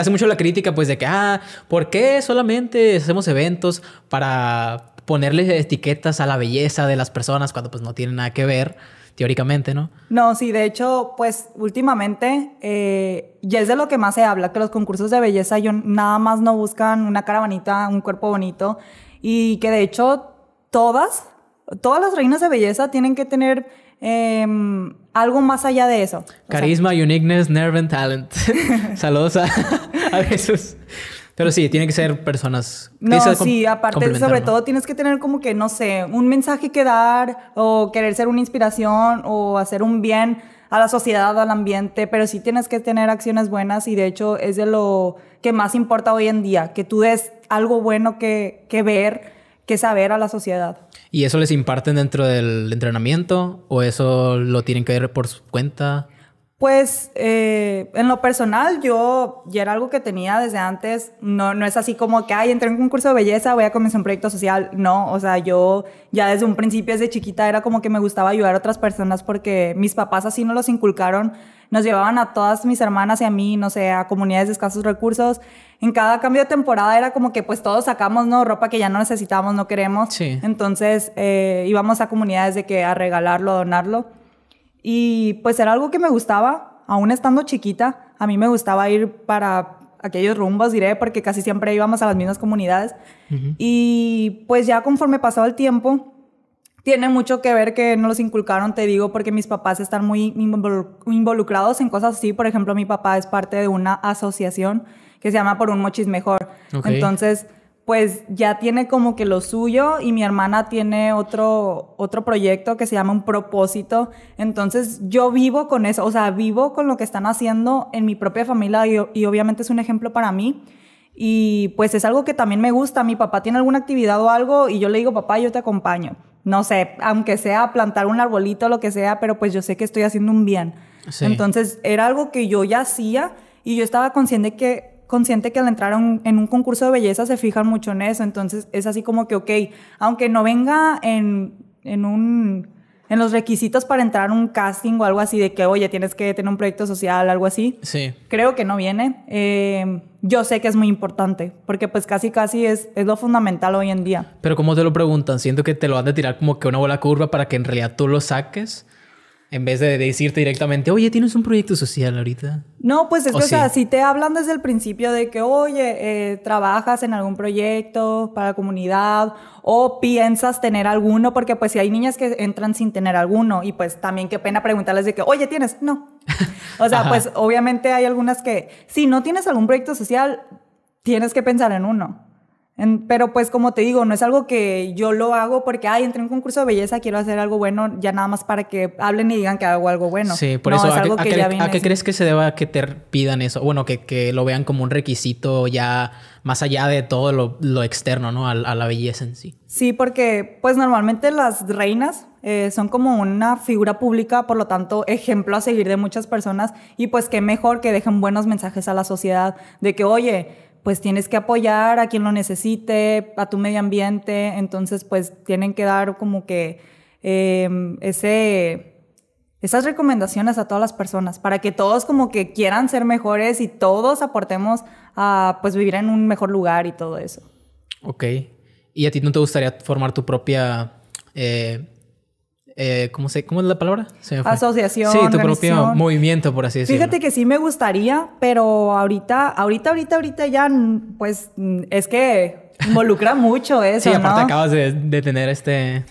hace mucho la crítica, pues, de que, ah, ¿por qué solamente hacemos eventos para ponerle etiquetas a la belleza de las personas cuando, pues, no tienen nada que ver, teóricamente, ¿no? No, sí, de hecho, pues, últimamente, y eh, ya es de lo que más se habla, que los concursos de belleza yo, nada más no buscan una cara bonita, un cuerpo bonito, y que, de hecho, todas, todas las reinas de belleza tienen que tener em, algo más allá de eso. Carisma, uniqueness, nerve and talent. Saludos a, a veces. Pero sí, tiene que ser personas. No, sí, aparte, sobre todo tienes que tener como que, no sé, un mensaje que dar o querer ser una inspiración o hacer un bien a la sociedad, al ambiente, pero sí tienes que tener acciones buenas y de hecho es de lo que más importa hoy en día, que tú des algo bueno que, que ver, que saber a la sociedad. ¿Y eso les imparten dentro del entrenamiento o eso lo tienen que ver por su cuenta? Pues eh, en lo personal yo ya era algo que tenía desde antes, no, no es así como que, ay, entré en un concurso de belleza, voy a comenzar un proyecto social, no, o sea, yo ya desde un principio, desde chiquita, era como que me gustaba ayudar a otras personas porque mis papás así no los inculcaron, nos llevaban a todas mis hermanas y a mí, no sé, a comunidades de escasos recursos, en cada cambio de temporada era como que pues todos sacamos, ¿no? Ropa que ya no necesitamos, no queremos, sí. entonces eh, íbamos a comunidades de que a regalarlo, a donarlo. Y pues era algo que me gustaba, aún estando chiquita, a mí me gustaba ir para aquellos rumbos, diré, porque casi siempre íbamos a las mismas comunidades. Y pues ya conforme pasaba el tiempo, tiene mucho que ver que no los inculcaron, te digo, porque mis papás están muy involucrados en cosas así. Por ejemplo, mi papá es parte de una asociación que se llama Por un Mochis Mejor. Entonces, pues ya tiene como que lo suyo y mi hermana tiene otro, otro proyecto que se llama Un propósito. Entonces yo vivo con eso, o sea, vivo con lo que están haciendo en mi propia familia y, obviamente es un ejemplo para mí. Y pues es algo que también me gusta. Mi papá tiene alguna actividad o algo y yo le digo, papá, yo te acompaño. No sé, aunque sea plantar un arbolito o lo que sea, pero pues yo sé que estoy haciendo un bien. Entonces era algo que yo ya hacía y yo estaba consciente que consciente que al entrar en un concurso de belleza se fijan mucho en eso, entonces es así como que, ok, aunque no venga en, un en los requisitos para entrar a un casting o algo así, de que, oye, tienes que tener un proyecto social, algo así. Sí. Creo que no viene. Eh, yo sé que es muy importante, porque pues casi casi es, es lo fundamental hoy en día. Pero ¿cómo te lo preguntan? Siento que te lo van a tirar como que una bola curva para que en realidad tú lo saques. En vez de decirte directamente, oye, tienes un proyecto social ahorita. No, pues es que, o, sea, si te hablan desde el principio de que, oye, eh, trabajas en algún proyecto para la comunidad o piensas tener alguno, porque pues si hay niñas que entran sin tener alguno y pues también qué pena preguntarles de que, oye, ¿tienes? No. O sea, pues obviamente hay algunas que, si no tienes algún proyecto social, tienes que pensar en uno pero pues como te digo, no es algo que yo lo hago porque, ay, entré un concurso de belleza, quiero hacer algo bueno, ya nada más para que hablen y digan que hago algo bueno. Sí, por eso, ¿a, qué crees que se deba que te pidan eso? Bueno, que, lo vean como un requisito ya más allá de todo lo, externo, ¿no? A, la belleza en sí. Sí, porque pues normalmente las reinas eh, son como una figura pública, por lo tanto, ejemplo a seguir de muchas personas y pues qué mejor que dejen buenos mensajes a la sociedad de que, oye, pues tienes que apoyar a quien lo necesite, a tu medio ambiente, entonces pues tienen que dar como que em, ese, esas recomendaciones a todas las personas para que todos como que quieran ser mejores y todos aportemos a pues vivir en un mejor lugar y todo eso. Ok. ¿Y a ti no te gustaría formar tu propia... Eh, eh, ¿cómo, es la palabra? Asociación. Sí, tu propio movimiento, por así decirlo. Fíjate que sí me gustaría, pero ahorita, ahorita, ahorita, ahorita ya, mm, pues mm, es que involucra mucho eso. Sí, aparte acabas de, tener este...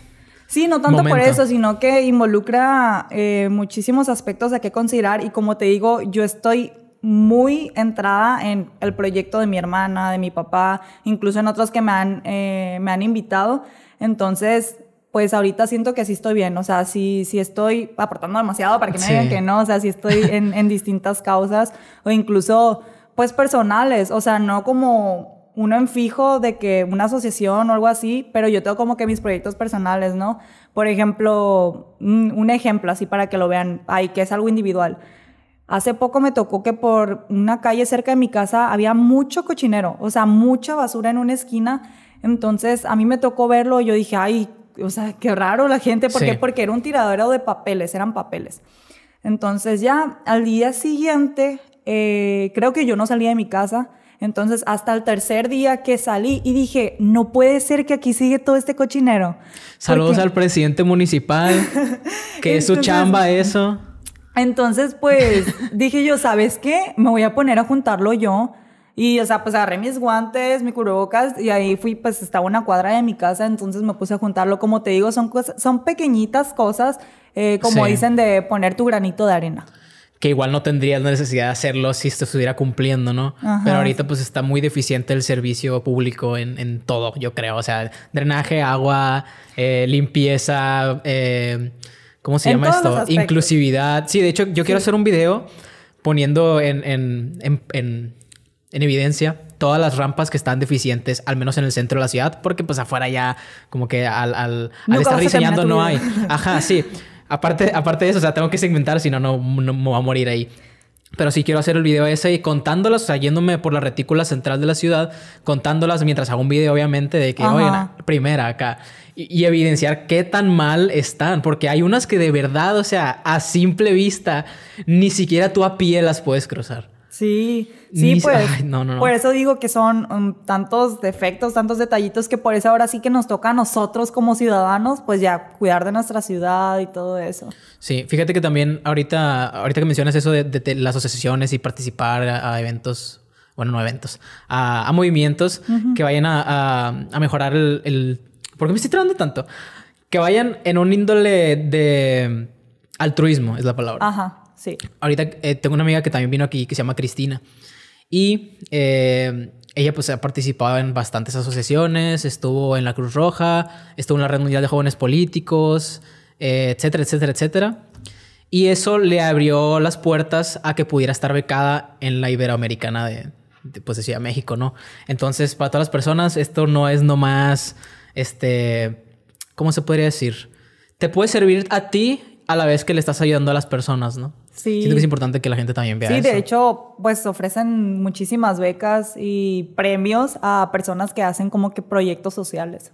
Sí, no tanto por eso, sino que involucra eh, muchísimos aspectos a que considerar y como te digo, yo estoy muy entrada en el proyecto de mi hermana, de mi papá, incluso en otros que me eh, me han invitado. Entonces, pues ahorita siento que sí estoy bien, o sea, sí, sí estoy aportando demasiado para que me digan que no, o sea, si estoy en, distintas causas o incluso pues personales, o sea, no como uno en fijo de que una asociación o algo así, pero yo tengo como que mis proyectos personales, ¿no? Por ejemplo, un ejemplo así para que lo vean, hay que es algo individual. Hace poco me tocó que por una calle cerca de mi casa había mucho cochinero, o sea, mucha basura en una esquina entonces, a mí me tocó verlo, y yo dije, ay, o sea, qué raro la gente, ¿por qué? Porque era un tiradero de papeles, eran papeles. Entonces ya al día siguiente, eh, creo que yo no salía de mi casa, entonces, hasta el tercer día que salí y dije, no puede ser que aquí sigue todo este cochinero. Saludos al presidente municipal, que es su chamba eso. Entonces, pues dije yo, ¿sabes qué? Me voy a poner a juntarlo yo y, o sea, pues agarré mis guantes, mi cubrebocas y ahí fui, pues estaba una cuadra de mi casa, entonces me puse a juntarlo. Como te digo, son, cosas, son pequeñitas cosas, eh, como dicen, de poner tu granito de arena que igual no tendrías necesidad de hacerlo si esto estuviera cumpliendo, ¿no? Pero ahorita pues está muy deficiente el servicio público en, todo, yo creo. O sea, drenaje, agua, eh, limpieza, eh, ¿cómo se llama esto? Inclusividad. Sí, de hecho yo quiero hacer un video poniendo en en evidencia todas las rampas que están deficientes, al menos en el centro de la ciudad, porque pues afuera ya como que al, estar diseñando no hay. Ajá, sí. Aparte, aparte de eso, o sea, tengo que segmentar, si no, no, me voy a morir ahí. Pero sí quiero hacer el video ese y contándolas, o sea, yéndome por la retícula central de la ciudad, contándolas mientras hago un video, obviamente, de que, primera acá. y, evidenciar qué tan mal están, porque hay unas que de verdad, o sea, a simple vista, ni siquiera tú a pie las puedes cruzar. Sí, sí, pues. Por eso digo que son um, tantos defectos, tantos detallitos que por eso ahora sí que nos toca a nosotros como ciudadanos, pues ya cuidar de nuestra ciudad y todo eso. Sí, fíjate que también ahorita, ahorita que mencionas eso de, las asociaciones y participar a, eventos bueno, no eventos, a, movimientos que vayan a, mejorar el, el, ¿Por qué me estoy tratando tanto? Que vayan en un índole de Altruismo es la palabra. Ajá, sí. Ahorita eh, tengo una amiga que también vino aquí que se llama Cristina. Y eh, ella pues ha participado en bastantes asociaciones, estuvo en la Cruz Roja, estuvo en la Red Mundial de Jóvenes Políticos, eh, etcétera, etcétera, etcétera. Y eso le abrió las puertas a que pudiera estar becada en la Iberoamericana de, de pues decía México, ¿no? Entonces, para todas las personas, esto no es nomás, este, ¿cómo se podría decir? Te puede servir a ti a la vez que le estás ayudando a las personas, ¿no? Sí. Siento que es importante que la gente también vea eso. Sí, de hecho, pues ofrecen muchísimas becas y premios a personas que hacen como que proyectos sociales.